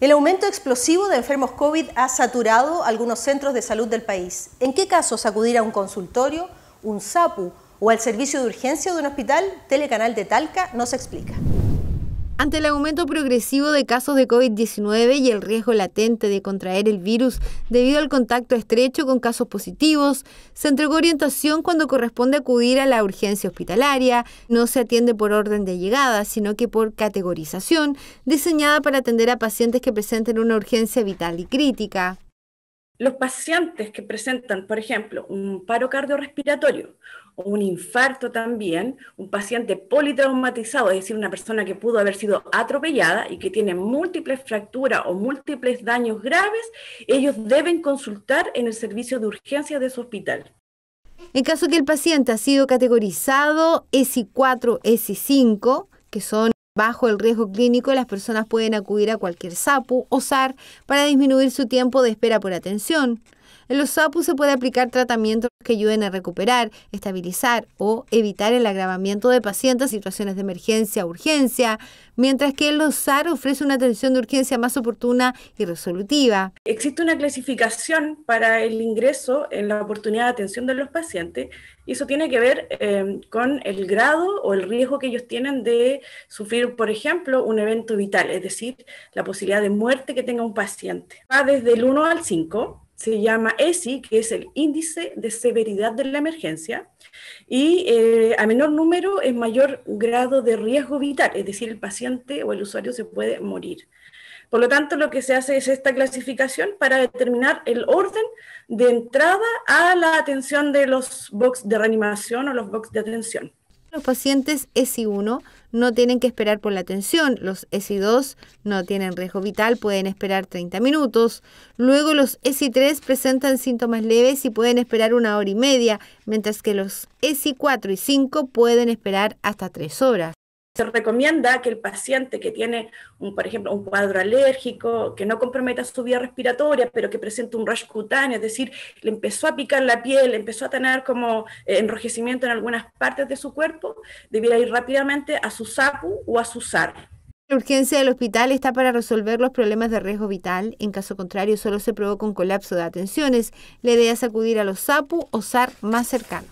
El aumento explosivo de enfermos COVID ha saturado algunos centros de salud del país. ¿En qué casos acudir a un consultorio, un SAPU o al servicio de urgencia de un hospital? Telecanal de Talca nos explica. Ante el aumento progresivo de casos de COVID-19 y el riesgo latente de contraer el virus debido al contacto estrecho con casos positivos, se entregó orientación cuando corresponde acudir a la urgencia hospitalaria. No se atiende por orden de llegada, sino que por categorización, diseñada para atender a pacientes que presenten una urgencia vital y crítica. Los pacientes que presentan, por ejemplo, un paro cardiorrespiratorio o un infarto también, un paciente politraumatizado, es decir, una persona que pudo haber sido atropellada y que tiene múltiples fracturas o múltiples daños graves, ellos deben consultar en el servicio de urgencia de su hospital. En caso que el paciente ha sido categorizado si 4 si 5 que son Bajo el riesgo clínico, las personas pueden acudir a cualquier SAPU o SAR para disminuir su tiempo de espera por atención. En los SAPU se puede aplicar tratamientos que ayuden a recuperar, estabilizar o evitar el agravamiento de pacientes en situaciones de emergencia, urgencia, mientras que el OSAR ofrece una atención de urgencia más oportuna y resolutiva. Existe una clasificación para el ingreso en la oportunidad de atención de los pacientes y eso tiene que ver em, con el grado o el riesgo que ellos tienen de sufrir, por ejemplo, un evento vital, es decir, la posibilidad de muerte que tenga un paciente. Va desde el 1 al 5 se llama ESI, que es el índice de severidad de la emergencia, y eh, a menor número es mayor grado de riesgo vital, es decir, el paciente o el usuario se puede morir. Por lo tanto, lo que se hace es esta clasificación para determinar el orden de entrada a la atención de los box de reanimación o los box de atención. Los pacientes si e 1 no tienen que esperar por la atención, los e si 2 no tienen riesgo vital, pueden esperar 30 minutos. Luego los e si 3 presentan síntomas leves y pueden esperar una hora y media, mientras que los si 4 y 5 pueden esperar hasta 3 horas. Se recomienda que el paciente que tiene, un, por ejemplo, un cuadro alérgico, que no comprometa su vía respiratoria, pero que presenta un rash cutáneo, es decir, le empezó a picar la piel, le empezó a tener como eh, enrojecimiento en algunas partes de su cuerpo, debiera ir rápidamente a su SAPU o a su SAR, la urgencia del hospital está para resolver los problemas de riesgo vital. En caso contrario, solo se provoca un colapso de atenciones. La idea es acudir a los SAPU o SAR más cercanos.